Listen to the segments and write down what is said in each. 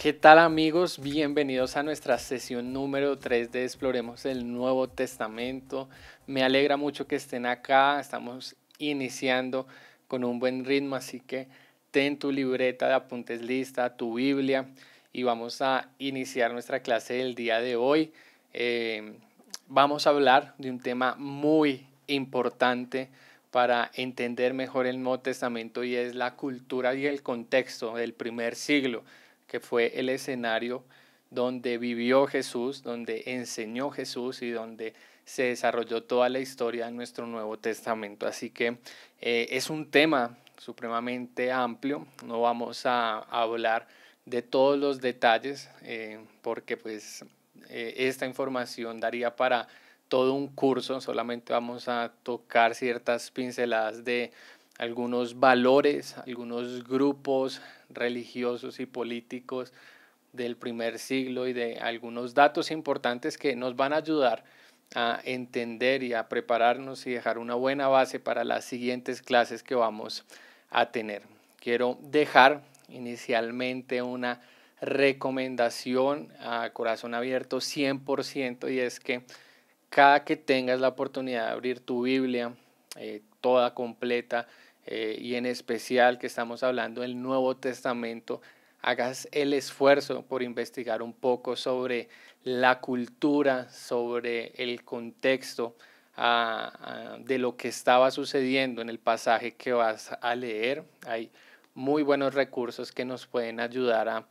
¿Qué tal amigos? Bienvenidos a nuestra sesión número 3 de Exploremos el Nuevo Testamento. Me alegra mucho que estén acá. Estamos iniciando con un buen ritmo, así que ten tu libreta de apuntes lista, tu Biblia y vamos a iniciar nuestra clase del día de hoy. Eh, vamos a hablar de un tema muy importante para entender mejor el Nuevo Testamento y es la cultura y el contexto del primer siglo que fue el escenario donde vivió Jesús, donde enseñó Jesús y donde se desarrolló toda la historia de nuestro Nuevo Testamento. Así que eh, es un tema supremamente amplio, no vamos a, hablar de todos los detalles eh, porque pues eh, esta información daría para todo un curso, solamente vamos a tocar ciertas pinceladas de algunos valores, algunos grupos, religiosos y políticos del primer siglo y de algunos datos importantes que nos van a ayudar a entender y a prepararnos y dejar una buena base para las siguientes clases que vamos a tener. Quiero dejar inicialmente una recomendación a corazón abierto 100% y es que cada que tengas la oportunidad de abrir tu Biblia, eh, toda completa, eh, y en especial que estamos hablando del Nuevo Testamento, hagas el esfuerzo por investigar un poco sobre la cultura, sobre el contexto ah, ah, de lo que estaba sucediendo en el pasaje que vas a leer. Hay muy buenos recursos que nos pueden ayudar a,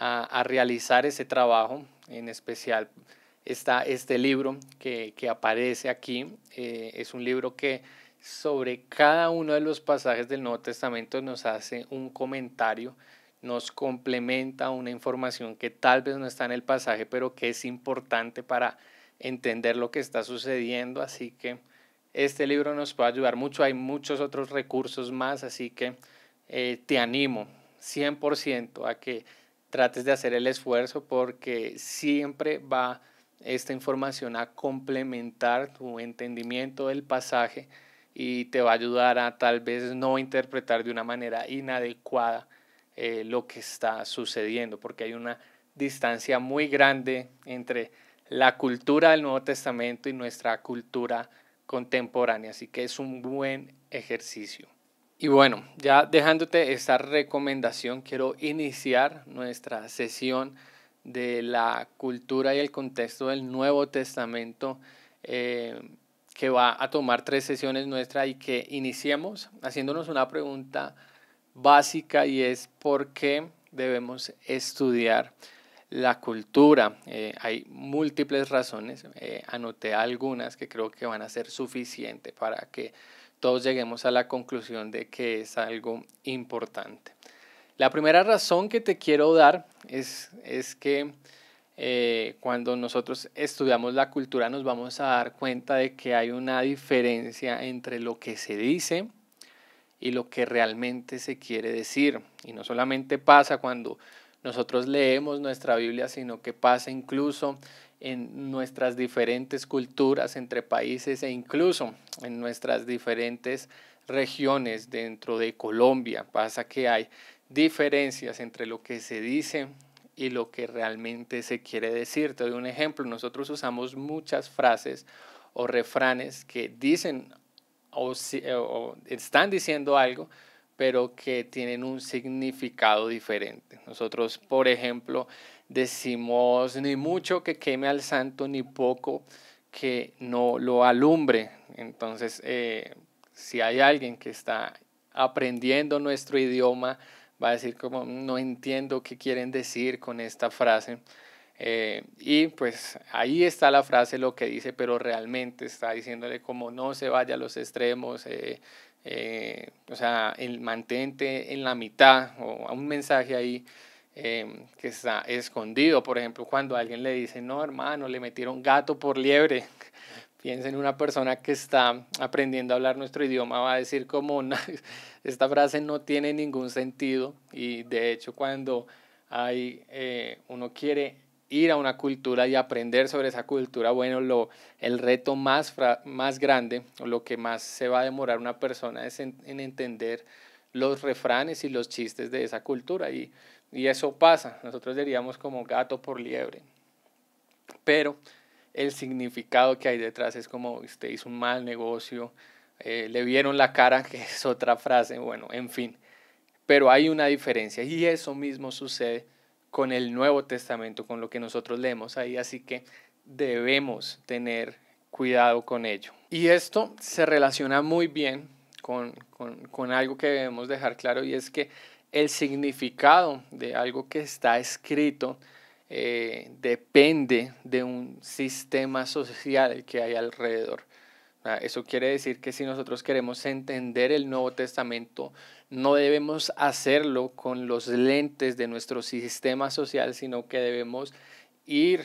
a, realizar ese trabajo, en especial está este libro que, que aparece aquí. Eh, es un libro que sobre cada uno de los pasajes del Nuevo Testamento nos hace un comentario, nos complementa una información que tal vez no está en el pasaje, pero que es importante para entender lo que está sucediendo. Así que este libro nos puede ayudar mucho. Hay muchos otros recursos más, así que eh, te animo 100% a que trates de hacer el esfuerzo porque siempre va esta información a complementar tu entendimiento del pasaje y te va a ayudar a tal vez no interpretar de una manera inadecuada eh, lo que está sucediendo, porque hay una distancia muy grande entre la cultura del Nuevo Testamento y nuestra cultura contemporánea, así que es un buen ejercicio. Y bueno, ya dejándote esta recomendación, quiero iniciar nuestra sesión de la cultura y el contexto del Nuevo Testamento eh, que va a tomar tres sesiones nuestra y que iniciemos haciéndonos una pregunta básica y es por qué debemos estudiar la cultura. Eh, hay múltiples razones, eh, anoté algunas que creo que van a ser suficientes para que todos lleguemos a la conclusión de que es algo importante. La primera razón que te quiero dar es, es que eh, cuando nosotros estudiamos la cultura nos vamos a dar cuenta de que hay una diferencia entre lo que se dice y lo que realmente se quiere decir. Y no solamente pasa cuando nosotros leemos nuestra Biblia, sino que pasa incluso en nuestras diferentes culturas entre países e incluso en nuestras diferentes regiones dentro de Colombia. Pasa que hay diferencias entre lo que se dice y lo que realmente se quiere decir. Te doy un ejemplo, nosotros usamos muchas frases o refranes que dicen eh, o, están diciendo algo, pero que tienen un significado diferente. Nosotros, por ejemplo, decimos ni mucho que queme al santo, ni poco que no lo alumbre. Entonces, eh, si hay alguien que está aprendiendo nuestro idioma, va a decir como no entiendo qué quieren decir con esta frase. Eh, y pues ahí está la frase lo que dice, pero realmente está diciéndole como no se vaya a los extremos, eh, eh, o sea, el, mantente en la mitad o un mensaje ahí. que está escondido, por ejemplo, cuando alguien le dice, no hermano, le metieron gato por liebre, Piensen, una persona que está aprendiendo a hablar nuestro idioma va a decir como una, esta frase no tiene ningún sentido y de hecho cuando hay, eh, uno quiere ir a una cultura y aprender sobre esa cultura, bueno, lo, el reto más, más grande o lo que más se va a demorar una persona es en, en entender los refranes y los chistes de esa cultura y, y eso pasa, nosotros diríamos como gato por liebre, pero el significado que hay detrás. Es como usted hizo un mal negocio, eh, le vieron la cara, que es otra frase, bueno, en fin. Pero hay una diferencia y eso mismo sucede con el Nuevo Testamento, con lo que nosotros leemos ahí, así que debemos tener cuidado con ello. Y esto se relaciona muy bien con, con, con algo que debemos dejar claro y es que el significado de algo que está escrito eh, depende de un sistema social que hay alrededor. Eso quiere decir que si nosotros queremos entender el Nuevo Testamento, no debemos hacerlo con los lentes de nuestro sistema social, sino que debemos ir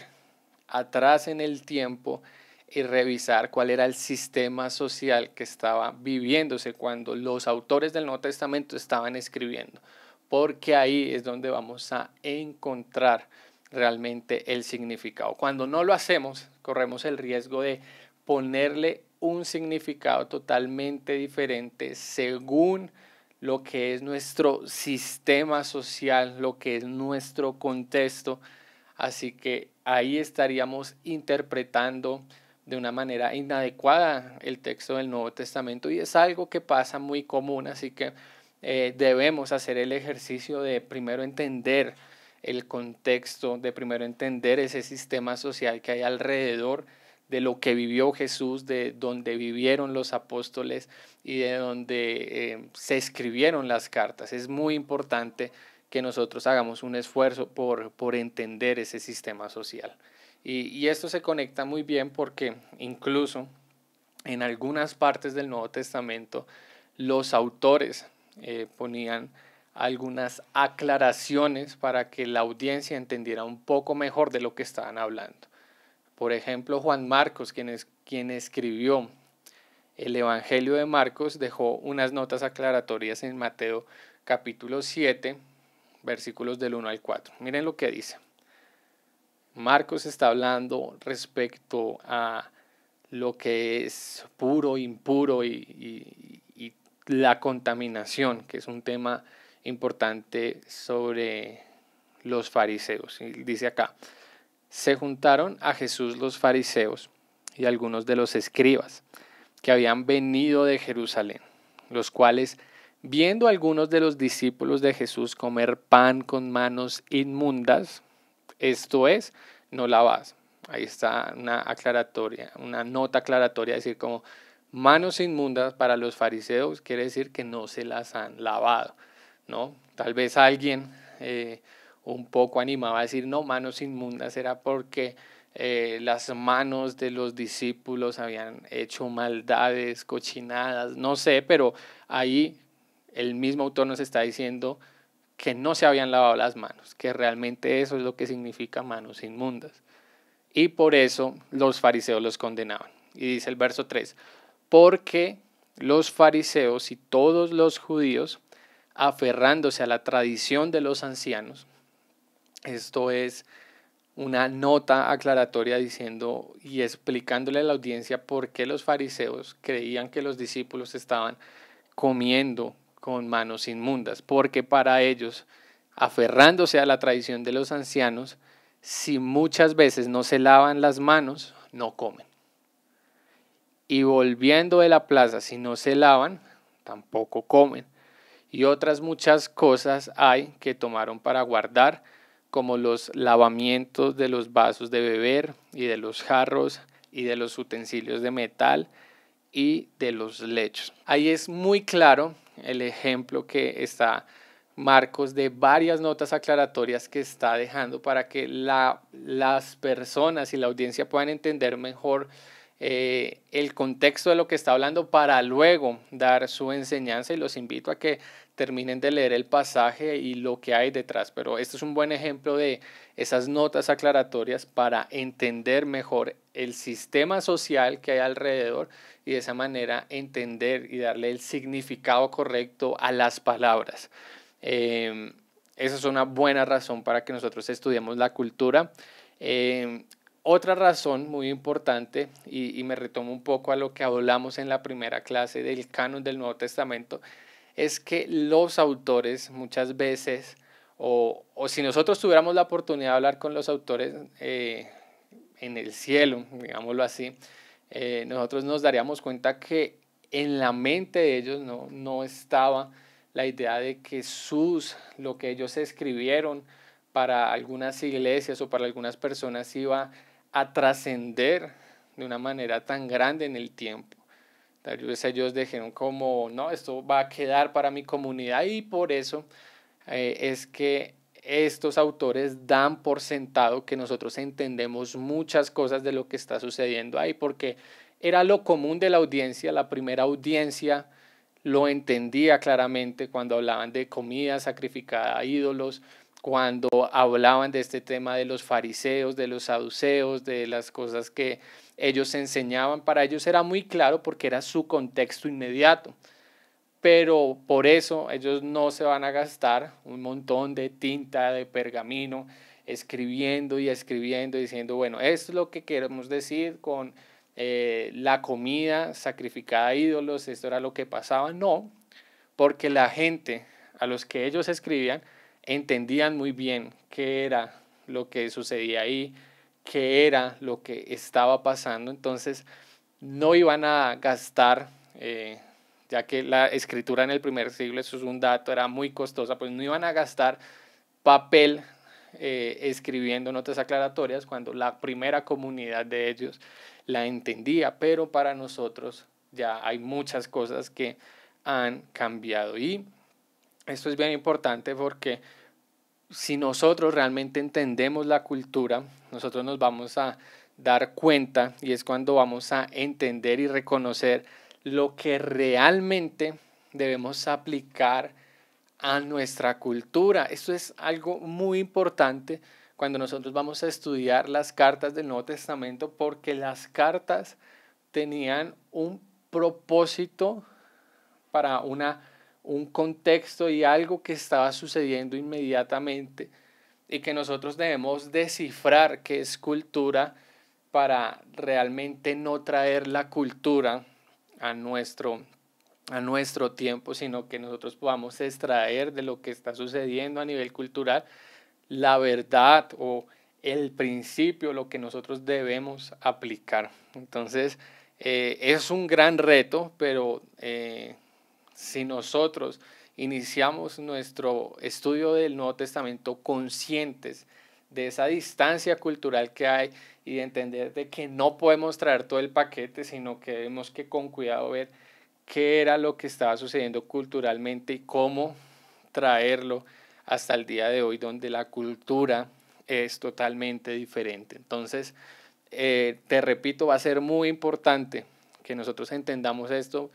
atrás en el tiempo y revisar cuál era el sistema social que estaba viviéndose cuando los autores del Nuevo Testamento estaban escribiendo, porque ahí es donde vamos a encontrar realmente el significado. Cuando no lo hacemos, corremos el riesgo de ponerle un significado totalmente diferente según lo que es nuestro sistema social, lo que es nuestro contexto. Así que ahí estaríamos interpretando de una manera inadecuada el texto del Nuevo Testamento y es algo que pasa muy común, así que eh, debemos hacer el ejercicio de primero entender el contexto, de primero entender ese sistema social que hay alrededor de lo que vivió Jesús, de donde vivieron los apóstoles y de donde eh, se escribieron las cartas. Es muy importante que nosotros hagamos un esfuerzo por, por entender ese sistema social. Y, esto se conecta muy bien porque incluso en algunas partes del Nuevo Testamento los autores eh, ponían algunas aclaraciones para que la audiencia entendiera un poco mejor de lo que estaban hablando. Por ejemplo, Juan Marcos, quien, es, quien escribió el Evangelio de Marcos, dejó unas notas aclaratorias en Mateo capítulo 7, versículos del 1 al 4. Miren lo que dice. Marcos está hablando respecto a lo que es puro, impuro y, y la contaminación, que es un tema importante sobre los fariseos. Dice acá, se juntaron a Jesús los fariseos y algunos de los escribas que habían venido de Jerusalén, los cuales, viendo algunos de los discípulos de Jesús comer pan con manos inmundas, esto es, no lavas. Ahí está una aclaratoria, una nota aclaratoria, decir, como manos inmundas para los fariseos quiere decir que no se las han lavado. ¿no? Tal vez alguien eh, un poco animaba a decir, no, manos inmundas era porque eh, las manos de los discípulos habían hecho maldades, cochinadas, no sé, pero ahí el mismo autor nos está diciendo que no se habían lavado las manos, que realmente eso es lo que significa manos inmundas. Y por eso los fariseos los condenaban. Y dice el verso 3, porque los fariseos y todos los judíos aferrándose a la tradición de los ancianos. Esto es una nota aclaratoria diciendo y explicándole a la audiencia por qué los fariseos creían que los discípulos estaban comiendo con manos inmundas, porque para ellos, aferrándose a la tradición de los ancianos, si muchas veces no se lavan las manos, no comen. Y volviendo de la plaza, si no se lavan, tampoco comen y otras muchas cosas hay que tomaron para guardar, como los lavamientos de los vasos de beber y de los jarros y de los utensilios de metal y de los lechos. Ahí es muy claro el ejemplo que está Marcos de varias notas aclaratorias que está dejando para que la, las personas y la audiencia puedan entender mejor eh, el contexto de lo que está hablando para luego dar su enseñanza y los invito a que terminen de leer el pasaje y lo que hay detrás. Pero esto es un buen ejemplo de esas notas aclaratorias para entender mejor el sistema social que hay alrededor y de esa manera entender y darle el significado correcto a las palabras. Eh, esa es una buena razón para que nosotros estudiemos la cultura. Eh, otra razón muy importante, y, y, me retomo un poco a lo que hablamos en la primera clase del canon del Nuevo Testamento, es que los autores muchas veces, o, o si nosotros tuviéramos la oportunidad de hablar con los autores eh, en el cielo, digámoslo así, eh, nosotros nos daríamos cuenta que en la mente de ellos no, no estaba la idea de que sus, lo que ellos escribieron para algunas iglesias o para algunas personas iba a a trascender de una manera tan grande en el tiempo. Tal vez ellos dijeron como, no, esto va a quedar para mi comunidad y por eso eh, es que estos autores dan por sentado que nosotros entendemos muchas cosas de lo que está sucediendo ahí, porque era lo común de la audiencia, la primera audiencia lo entendía claramente cuando hablaban de comida sacrificada a ídolos, cuando hablaban de este tema de los fariseos, de los saduceos, de las cosas que ellos enseñaban, para ellos era muy claro porque era su contexto inmediato. Pero por eso ellos no se van a gastar un montón de tinta, de pergamino, escribiendo y escribiendo, diciendo, bueno, esto es lo que queremos decir con eh, la comida sacrificada a ídolos, esto era lo que pasaba. No, porque la gente a los que ellos escribían, entendían muy bien qué era lo que sucedía ahí, qué era lo que estaba pasando, entonces no iban a gastar, eh, ya que la escritura en el primer siglo, eso es un dato, era muy costosa, pues no iban a gastar papel eh, escribiendo notas aclaratorias cuando la primera comunidad de ellos la entendía, pero para nosotros ya hay muchas cosas que han cambiado y esto es bien importante porque si nosotros realmente entendemos la cultura, nosotros nos vamos a dar cuenta y es cuando vamos a entender y reconocer lo que realmente debemos aplicar a nuestra cultura. Esto es algo muy importante cuando nosotros vamos a estudiar las cartas del Nuevo Testamento porque las cartas tenían un propósito para una un contexto y algo que estaba sucediendo inmediatamente y que nosotros debemos descifrar que es cultura para realmente no traer la cultura a nuestro, a nuestro tiempo, sino que nosotros podamos extraer de lo que está sucediendo a nivel cultural la verdad o el principio, lo que nosotros debemos aplicar. Entonces, eh, es un gran reto, pero... Eh, si nosotros iniciamos nuestro estudio del Nuevo Testamento conscientes de esa distancia cultural que hay y de entender de que no podemos traer todo el paquete, sino que debemos que con cuidado ver qué era lo que estaba sucediendo culturalmente y cómo traerlo hasta el día de hoy, donde la cultura es totalmente diferente. Entonces, eh, te repito, va a ser muy importante que nosotros entendamos esto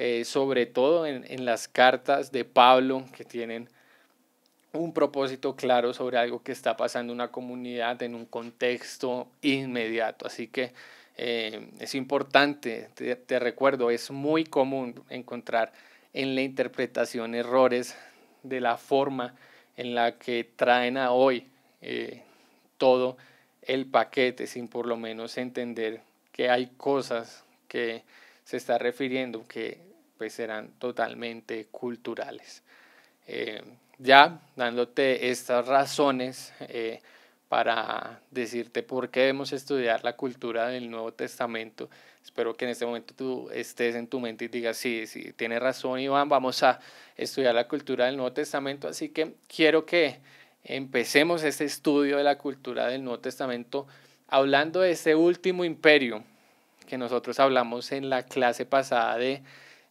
eh, sobre todo en, en las cartas de Pablo que tienen un propósito claro sobre algo que está pasando en una comunidad en un contexto inmediato. Así que eh, es importante, te, te, recuerdo, es muy común encontrar en la interpretación errores de la forma en la que traen a hoy eh, todo el paquete, sin por lo menos entender que hay cosas que se está refiriendo que pues serán totalmente culturales. Eh, ya dándote estas razones eh, para decirte por qué debemos estudiar la cultura del Nuevo Testamento, espero que en este momento tú estés en tu mente y digas, sí, sí, tiene razón Iván, vamos a estudiar la cultura del Nuevo Testamento, así que quiero que empecemos este estudio de la cultura del Nuevo Testamento hablando de ese último imperio, que nosotros hablamos en la clase pasada de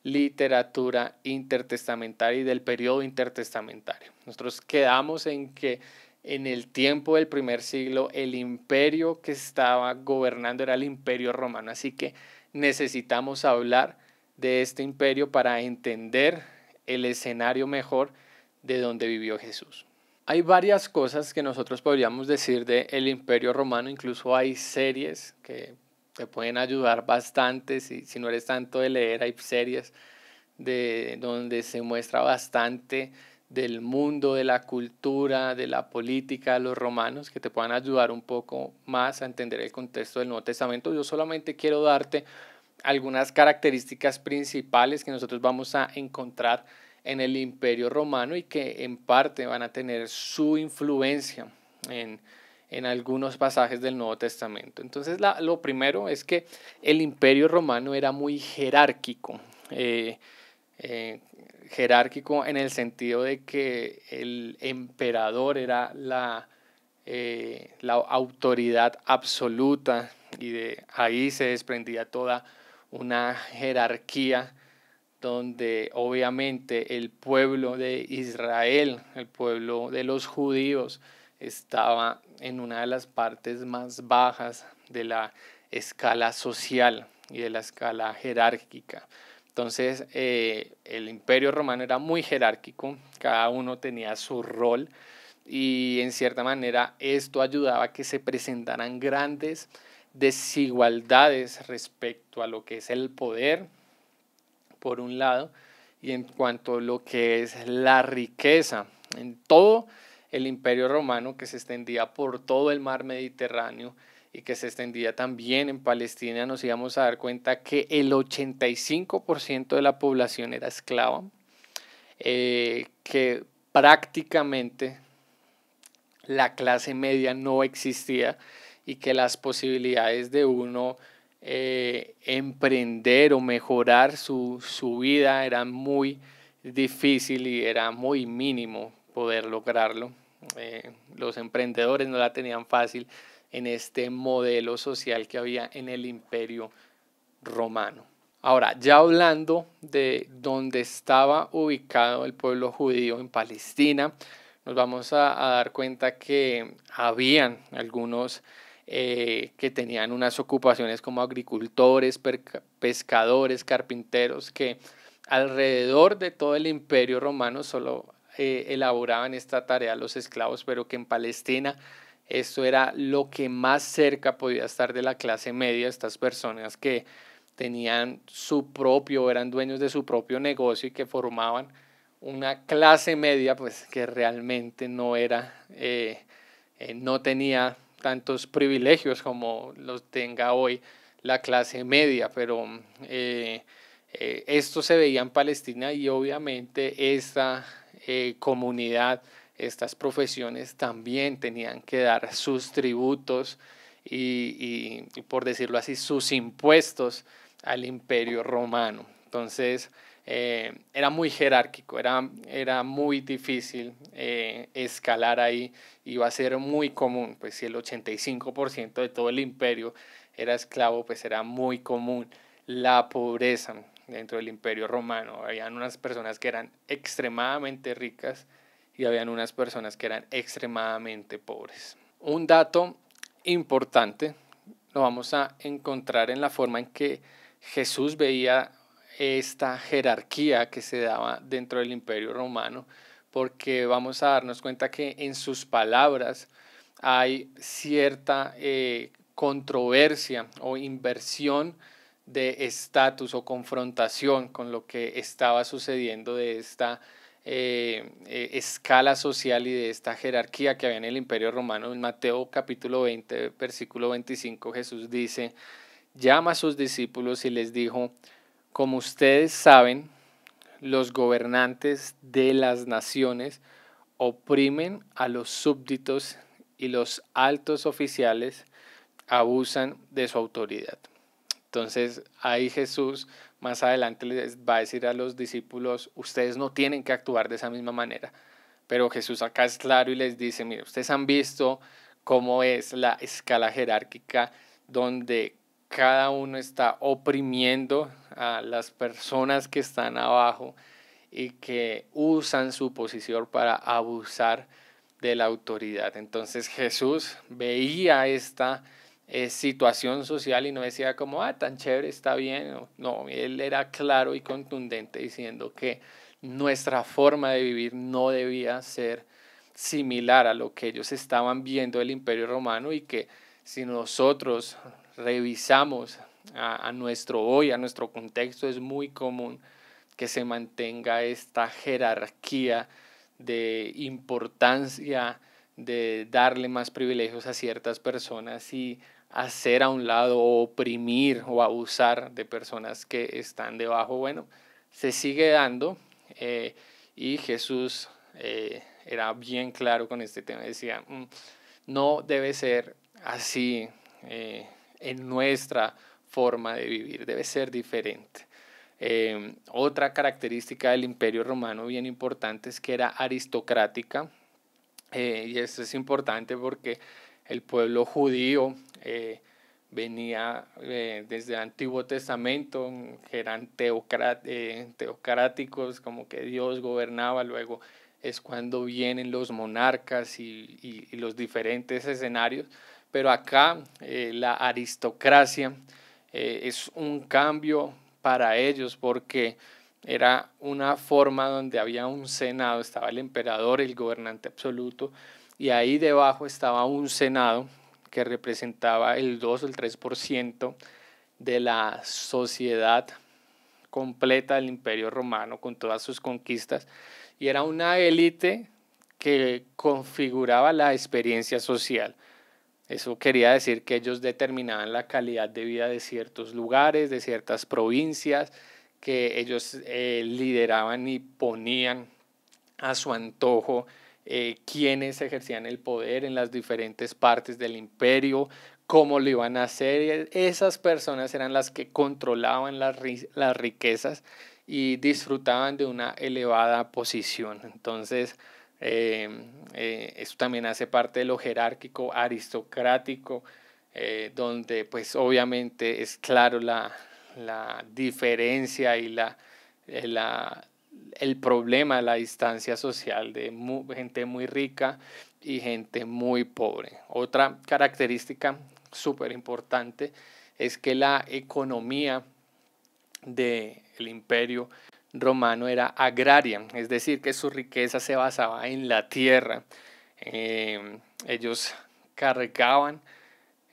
literatura intertestamentaria y del periodo intertestamentario. Nosotros quedamos en que en el tiempo del primer siglo el imperio que estaba gobernando era el imperio romano, así que necesitamos hablar de este imperio para entender el escenario mejor de donde vivió Jesús. Hay varias cosas que nosotros podríamos decir del el imperio romano, incluso hay series que te pueden ayudar bastante si, si no eres tanto de leer, hay series de, donde se muestra bastante del mundo, de la cultura, de la política de los romanos, que te puedan ayudar un poco más a entender el contexto del Nuevo Testamento. Yo solamente quiero darte algunas características principales que nosotros vamos a encontrar en el Imperio Romano y que en parte van a tener su influencia en, en algunos pasajes del Nuevo Testamento. Entonces, lo primero es que el imperio romano era muy jerárquico, eh, eh, jerárquico en el sentido de que el emperador era la, eh, la autoridad absoluta y de ahí se desprendía toda una jerarquía donde obviamente el pueblo de Israel, el pueblo de los judíos, estaba en una de las partes más bajas de la escala social y de la escala jerárquica. Entonces, eh, el imperio romano era muy jerárquico, cada uno tenía su rol y en cierta manera esto ayudaba a que se presentaran grandes desigualdades respecto a lo que es el poder, por un lado, y en cuanto a lo que es la riqueza. En todo el imperio romano que se extendía por todo el mar Mediterráneo y que se extendía también en Palestina, nos íbamos a dar cuenta que el 85% de la población era esclava, eh, que prácticamente la clase media no existía y que las posibilidades de uno eh, emprender o mejorar su, su vida eran muy difícil y era muy mínimo poder lograrlo. Eh, los emprendedores no la tenían fácil en este modelo social que había en el imperio romano. Ahora, ya hablando de donde estaba ubicado el pueblo judío en Palestina, nos vamos a, dar cuenta que habían algunos eh, que tenían unas ocupaciones como agricultores, pescadores, carpinteros, que alrededor de todo el imperio romano solo eh, elaboraban esta tarea los esclavos, pero que en Palestina esto era lo que más cerca podía estar de la clase media, estas personas que tenían su propio, eran dueños de su propio negocio y que formaban una clase media, pues que realmente no era, eh, eh, no tenía tantos privilegios como los tenga hoy la clase media, pero esto se veía en Palestina y obviamente esta, eh, comunidad, estas profesiones también tenían que dar sus tributos y, por decirlo así, sus impuestos al imperio romano. Entonces, eh, era muy jerárquico, era, era muy difícil eh, escalar ahí, iba a ser muy común, pues si el 85% de todo el imperio era esclavo, pues era muy común la pobreza dentro del imperio romano. Habían unas personas que eran extremadamente ricas y habían unas personas que eran extremadamente pobres. Un dato importante lo vamos a encontrar en la forma en que Jesús veía esta jerarquía que se daba dentro del imperio romano, porque vamos a darnos cuenta que en sus palabras hay cierta eh, controversia o inversión de estatus o confrontación con lo que estaba sucediendo de esta eh, eh, escala social y de esta jerarquía que había en el imperio romano. En Mateo capítulo 20, versículo 25, Jesús dice, llama a sus discípulos y les dijo, como ustedes saben, los gobernantes de las naciones oprimen a los súbditos y los altos oficiales abusan de su autoridad. Entonces ahí Jesús más adelante les va a decir a los discípulos, ustedes no tienen que actuar de esa misma manera. Pero Jesús acá es claro y les dice, mire, ustedes han visto cómo es la escala jerárquica donde cada uno está oprimiendo a las personas que están abajo y que usan su posición para abusar de la autoridad. Entonces Jesús veía esta eh, situación social y no decía como, ah, tan chévere, está bien. No, él era claro y contundente diciendo que nuestra forma de vivir no debía ser similar a lo que ellos estaban viendo del imperio romano y que si nosotros revisamos a, a nuestro hoy, a nuestro contexto, es muy común que se mantenga esta jerarquía de importancia, de darle más privilegios a ciertas personas y hacer a un lado oprimir o abusar de personas que están debajo, bueno, se sigue dando eh, y Jesús eh, era bien claro con este tema, decía, mm, no debe ser así eh, en nuestra forma de vivir, debe ser diferente. Em, otra característica del imperio romano bien importante es que era aristocrática y esto es importante porque el pueblo judío eh, venía eh, desde el Antiguo Testamento, que eran eh, teocráticos, como que Dios gobernaba, luego es cuando vienen los monarcas y, los diferentes escenarios, pero acá la aristocracia es un cambio para ellos porque era una forma donde había un senado, estaba el emperador, el gobernante absoluto, y ahí debajo estaba un senado que representaba el 2 o el 3% de la sociedad completa del Imperio Romano con todas sus conquistas, y era una élite que configuraba la experiencia social. Eso quería decir que ellos determinaban la calidad de vida de ciertos lugares, de ciertas provincias, que ellos eh, lideraban y ponían a su antojo eh, quienes ejercían el poder en las diferentes partes del imperio, cómo lo iban a hacer. Esas personas eran las que controlaban las, riquezas y disfrutaban de una elevada posición. Entonces, em, eh, eso también hace parte de lo jerárquico, aristocrático, eh, donde pues obviamente es claro la, diferencia y la, la el problema de la distancia social de gente muy rica y gente muy pobre. Otra característica súper importante es que la economía del imperio romano era agraria, es decir, que su riqueza se basaba en la tierra. Em, ellos cargaban,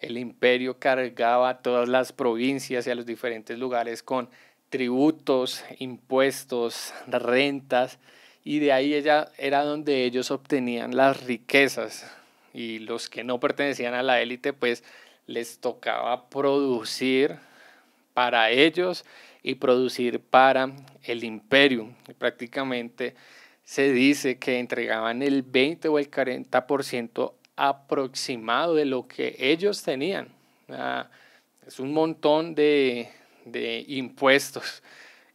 el imperio cargaba a todas las provincias y a los diferentes lugares con tributos, impuestos, rentas, y de ahí ella era donde ellos obtenían las riquezas. Y los que no pertenecían a la élite, pues les tocaba producir para ellos y producir para el imperio. prácticamente se dice que entregaban el 20 o el 40% aproximado de lo que ellos tenían. es un montón de, de impuestos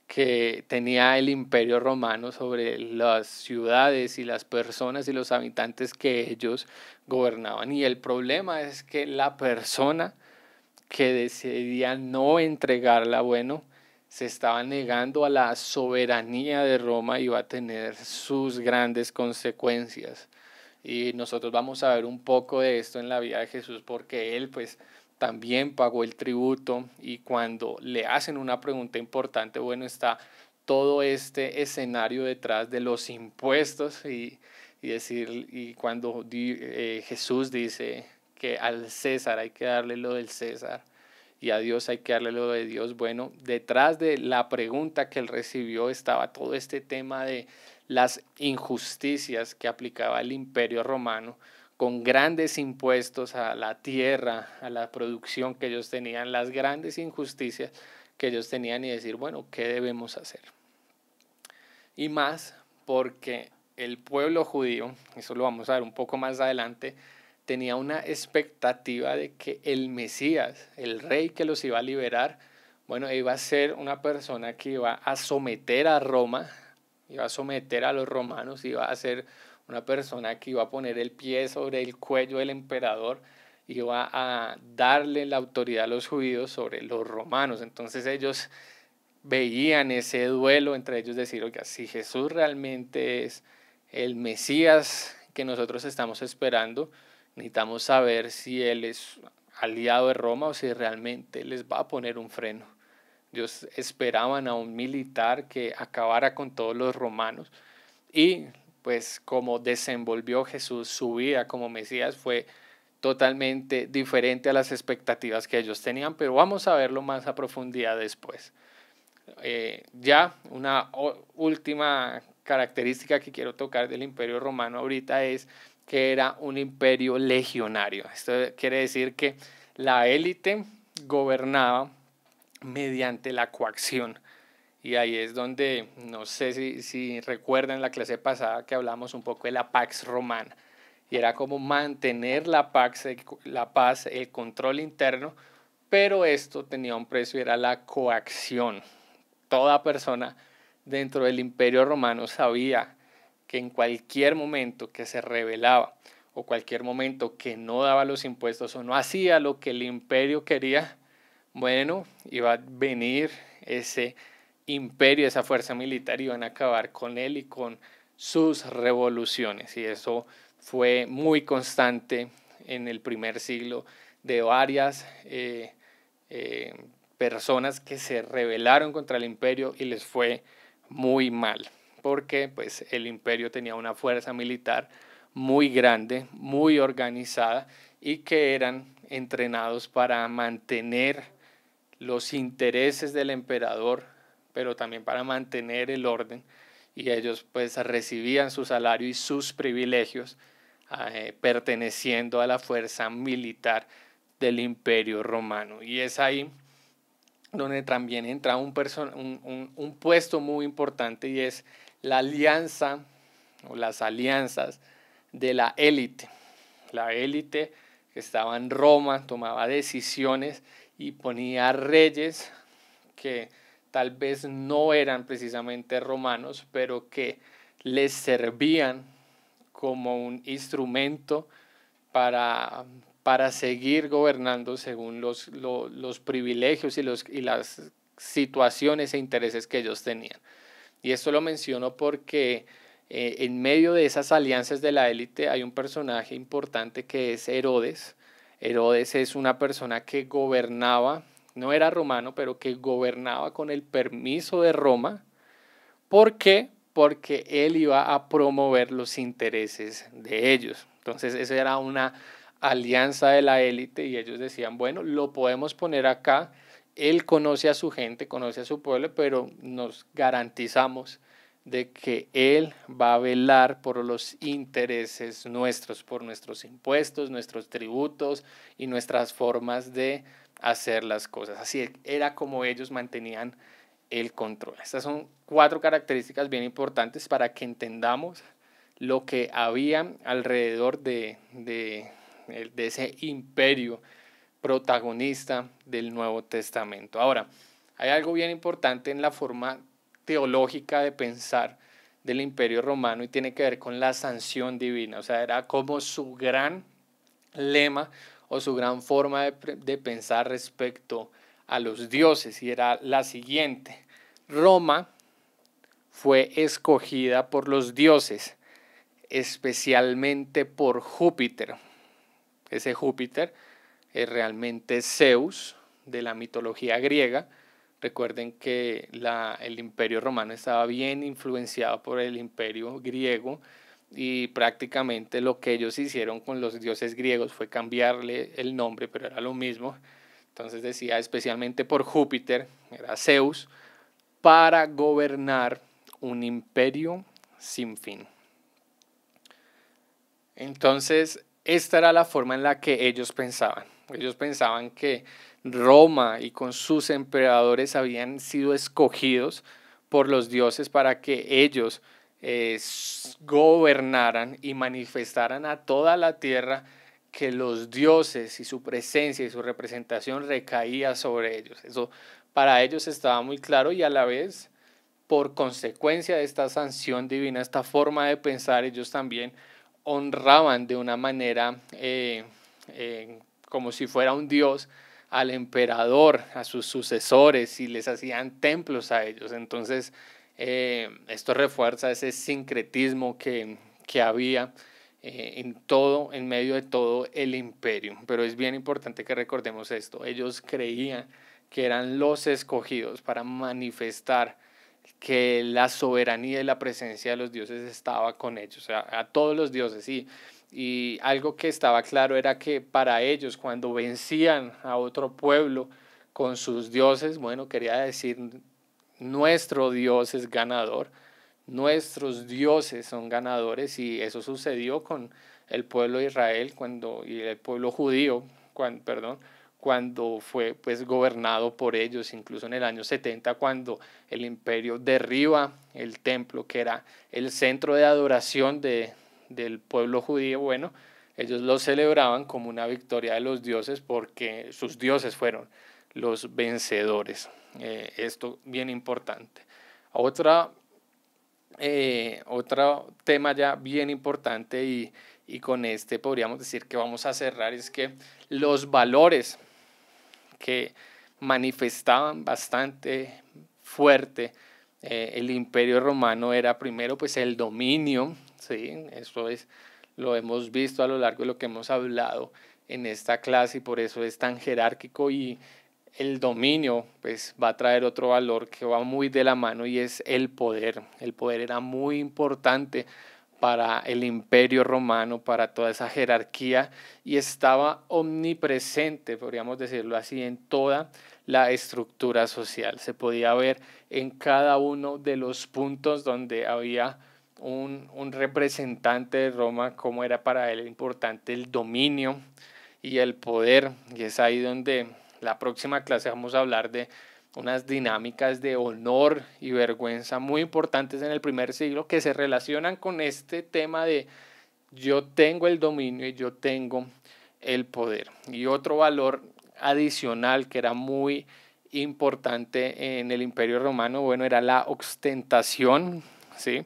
que tenía el imperio romano sobre las ciudades y las personas y los habitantes que ellos gobernaban. Y el problema es que la persona que decidía no entregarla, bueno, se estaba negando a la soberanía de Roma y va a tener sus grandes consecuencias. Y nosotros vamos a ver un poco de esto en la vida de Jesús porque él pues también pagó el tributo y cuando le hacen una pregunta importante, bueno, está todo este escenario detrás de los impuestos y, y decir, y cuando eh, Jesús dice que al César hay que darle lo del César y a Dios hay que darle lo de Dios, bueno, detrás de la pregunta que él recibió estaba todo este tema de las injusticias que aplicaba el imperio romano con grandes impuestos a la tierra, a la producción que ellos tenían, las grandes injusticias que ellos tenían y decir, bueno, ¿qué debemos hacer? Y más porque el pueblo judío, eso lo vamos a ver un poco más adelante, tenía una expectativa de que el Mesías, el rey que los iba a liberar, bueno, iba a ser una persona que iba a someter a Roma, iba a someter a los romanos, iba a ser una persona que iba a poner el pie sobre el cuello del emperador, y iba a darle la autoridad a los judíos sobre los romanos. Entonces ellos veían ese duelo entre ellos decir, oiga, si Jesús realmente es el Mesías que nosotros estamos esperando, necesitamos saber si Él es aliado de Roma o si realmente les va a poner un freno. Ellos esperaban a un militar que acabara con todos los romanos y pues como desenvolvió Jesús su vida como Mesías fue totalmente diferente a las expectativas que ellos tenían, pero vamos a verlo más a profundidad después. Eh, ya una última característica que quiero tocar del imperio romano ahorita es que era un imperio legionario. Esto quiere decir que la élite gobernaba mediante la coacción. Y ahí es donde, no sé si, si recuerdan la clase pasada que hablamos un poco de la Pax Romana. Y era como mantener la, Pax, la paz, el control interno, pero esto tenía un precio, era la coacción. Toda persona dentro del imperio romano sabía que en cualquier momento que se rebelaba o cualquier momento que no daba los impuestos o no hacía lo que el imperio quería, bueno, iba a venir ese imperio, esa fuerza militar, iban a acabar con él y con sus revoluciones. Y eso fue muy constante en el primer siglo de varias eh, eh, personas que se rebelaron contra el imperio y les fue muy mal, porque pues el imperio tenía una fuerza militar muy grande, muy organizada y que eran entrenados para mantener los intereses del emperador pero también para mantener el orden. Y ellos pues recibían su salario y sus privilegios ah, eh, perteneciendo a la fuerza militar del imperio romano. Y es ahí donde también entra un, un puesto muy importante y es la alianza o las alianzas de la élite. La élite que estaba en Roma tomaba decisiones y ponía reyes que tal vez no eran precisamente romanos, pero que les servían como un instrumento para, para seguir gobernando según los, privilegios y, y las situaciones e intereses que ellos tenían. Y esto lo menciono porque eh, en medio de esas alianzas de la élite hay un personaje importante que es Herodes. Herodes es una persona que gobernaba no era romano, pero que gobernaba con el permiso de Roma. ¿Por qué? Porque él iba a promover los intereses de ellos. Entonces, esa era una alianza de la élite y ellos decían, bueno, lo podemos poner acá, él conoce a su gente, conoce a su pueblo, pero nos garantizamos de que él va a velar por los intereses nuestros, por nuestros impuestos, nuestros tributos y nuestras formas de hacer las cosas. Así e, era como ellos mantenían el control. Estas son cuatro características bien importantes para que entendamos lo que había alrededor de, de, de ese imperio protagonista del Nuevo Testamento. Ahora, hay algo bien importante en la forma teológica de pensar del imperio romano y tiene que ver con la sanción divina, o sea, era como su gran lema o su gran forma de, pensar respecto a los dioses y era la siguiente. Roma fue escogida por los dioses, especialmente por Júpiter. Ese Júpiter es realmente Zeus de la mitología griega. Recuerden que el imperio romano estaba bien influenciado por el imperio griego y prácticamente lo que ellos hicieron con los dioses griegos fue cambiarle el nombre, pero era lo mismo. Entonces decía especialmente por Júpiter, era Zeus, para gobernar un imperio sin fin. Entonces, esta era la forma en la que ellos pensaban. Ellos pensaban que Roma y con sus emperadores habían sido escogidos por los dioses para que ellos gobernaran y manifestaran a toda la tierra que los dioses y su presencia y su representación recaía sobre ellos. Eso para ellos estaba muy claro y a la vez, por consecuencia de esta sanción divina, esta forma de pensar, ellos también honraban de una manera eh, eh, como si fuera un dios al emperador, a sus sucesores y les hacían templos a ellos. Entonces, eh, esto refuerza ese sincretismo que, había eh, en todo, en medio de todo el imperio. Pero es bien importante que recordemos esto. Ellos creían que eran los escogidos para manifestar que la soberanía y la presencia de los dioses estaba con ellos, o a todos los dioses, sí. Y algo que estaba claro era que para ellos, cuando vencían a otro pueblo con sus dioses, bueno, quería decir nuestro Dios es ganador, nuestros dioses son ganadores y eso sucedió con el pueblo de Israel cuando, y el pueblo judío, cuando, perdón, cuando fue pues gobernado por ellos, incluso en el año 70 cuando el imperio derriba el templo que era el centro de adoración de, del pueblo judío, bueno, ellos lo celebraban como una victoria de los dioses porque sus dioses fueron los vencedores. Eh, esto bien importante. Otra, eh, otro tema ya bien importante y, y con este podríamos decir que vamos a cerrar es que los valores que manifestaban bastante fuerte eh, el imperio romano era primero pues el dominio, ¿sí? eso es, lo hemos visto a lo largo de lo que hemos hablado en esta clase y por eso es tan jerárquico y, el dominio pues va a traer otro valor que va muy de la mano y es el poder. El poder era muy importante para el imperio romano, para toda esa jerarquía y estaba omnipresente, podríamos decirlo así, en toda la estructura social. Se podía ver en cada uno de los puntos donde había un, un representante de Roma, cómo era para él importante el dominio y el poder. Y es ahí donde la próxima clase vamos a hablar de unas dinámicas de honor y vergüenza muy importantes en el primer siglo que se relacionan con este tema de yo tengo el dominio y yo tengo el poder. Y otro valor adicional que era muy importante en el imperio romano, bueno, era la ostentación, ¿sí?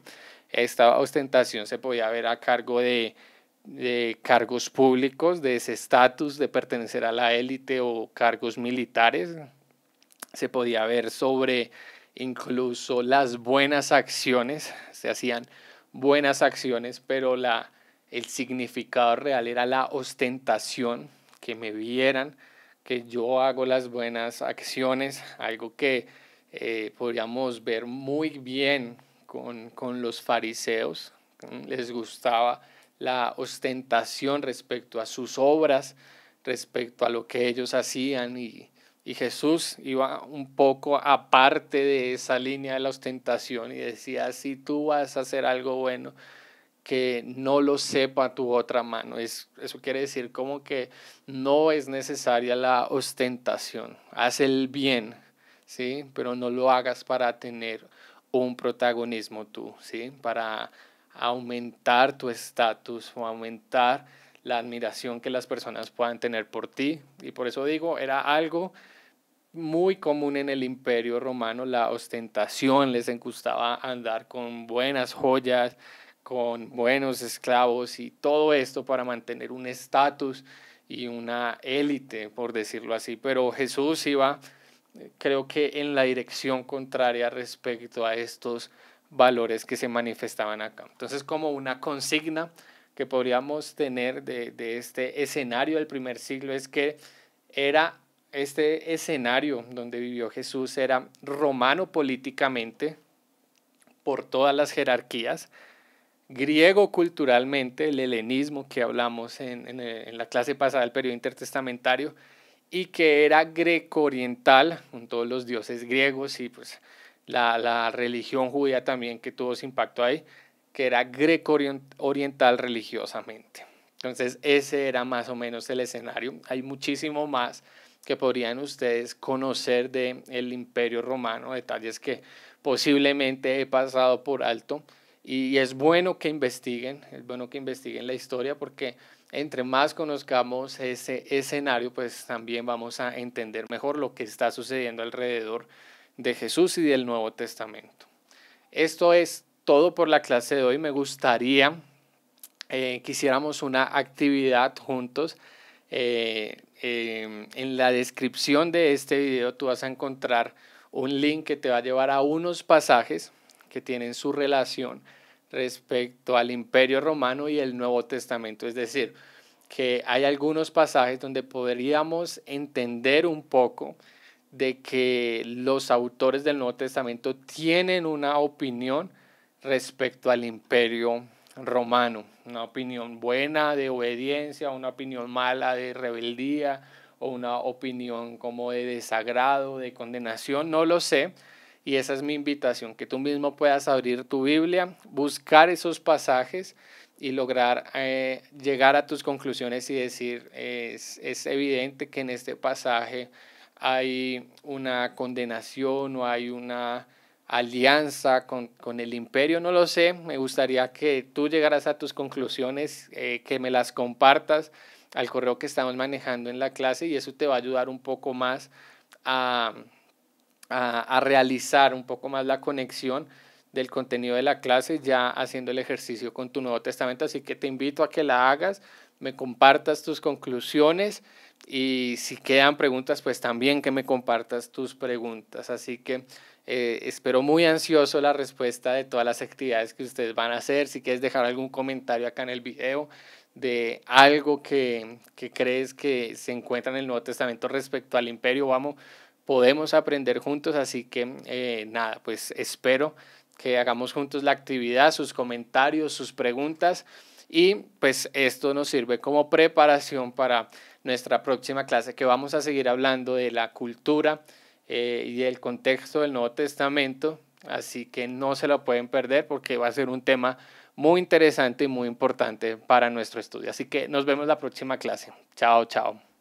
Esta ostentación se podía ver a cargo de de cargos públicos, de ese estatus de pertenecer a la élite o cargos militares. Se podía ver sobre incluso las buenas acciones, se hacían buenas acciones, pero la, el significado real era la ostentación, que me vieran, que yo hago las buenas acciones, algo que eh, podríamos ver muy bien con, con los fariseos, les gustaba la ostentación respecto a sus obras, respecto a lo que ellos hacían y, y Jesús iba un poco aparte de esa línea de la ostentación y decía, si tú vas a hacer algo bueno, que no lo sepa tu otra mano. eso quiere decir como que no es necesaria la ostentación. Haz el bien, ¿sí? Pero no lo hagas para tener un protagonismo tú, ¿sí? Para aumentar tu estatus o aumentar la admiración que las personas puedan tener por ti. Y por eso digo, era algo muy común en el imperio romano, la ostentación, les gustaba andar con buenas joyas, con buenos esclavos y todo esto para mantener un estatus y una élite, por decirlo así. Pero Jesús iba, eh, creo que en la dirección contraria respecto a estos valores que se manifestaban acá. Entonces, como una consigna que podríamos tener de, de este escenario del primer siglo es que era este escenario donde vivió Jesús era romano políticamente por todas las jerarquías, griego culturalmente, el helenismo que hablamos en, en, eh, en la clase pasada del periodo intertestamentario, y que era greco-oriental, con todos los dioses griegos y pues la, la religión judía también que tuvo su impacto ahí, que era greco-oriental religiosamente. Entonces ese era más o menos el escenario. Hay muchísimo más que podrían ustedes conocer del el imperio romano, detalles que posiblemente he pasado por alto. Y es bueno que investiguen, es bueno que investiguen la historia porque entre más conozcamos ese escenario, pues también vamos a entender mejor lo que está sucediendo alrededor de Jesús y del Nuevo Testamento. Esto es todo por la clase de hoy. Me gustaría eh, que hiciéramos una actividad juntos. Eh, eh, en la descripción de este video tú vas a encontrar un link que te va a llevar a unos pasajes que tienen su relación respecto al imperio romano y el Nuevo Testamento. Es decir, que hay algunos pasajes donde podríamos entender un poco de que los autores del Nuevo Testamento tienen una opinión respecto al imperio romano, una opinión buena de obediencia, una opinión mala de rebeldía o una opinión como de desagrado, de condenación, no lo sé. Y esa es mi invitación, que tú mismo puedas abrir tu Biblia, buscar esos pasajes y lograr eh, llegar a tus conclusiones y decir, es evidente que en este pasaje hay una condenación o hay una alianza con, con, el imperio, no lo sé. Me gustaría que tú llegaras a tus conclusiones, eh, que me las compartas al correo que estamos manejando en la clase y eso te va a ayudar un poco más a, a realizar un poco más la conexión del contenido de la clase ya haciendo el ejercicio con tu Nuevo Testamento. Así que te invito a que la hagas me compartas tus conclusiones y si quedan preguntas, pues también que me compartas tus preguntas. Así que eh, espero muy ansioso la respuesta de todas las actividades que ustedes van a hacer. Si quieres dejar algún comentario acá en el video de algo que, crees que se encuentra en el Nuevo Testamento respecto al imperio, vamos, podemos aprender juntos. Así que eh, nada, pues espero que hagamos juntos la actividad, sus comentarios, sus preguntas. Y pues esto nos sirve como preparación para nuestra próxima clase que vamos a seguir hablando de la cultura eh, y del contexto del Nuevo Testamento. Así que no se lo pueden perder porque va a ser un tema muy interesante y muy importante para nuestro estudio. Así que nos vemos la próxima clase. Chao, chao.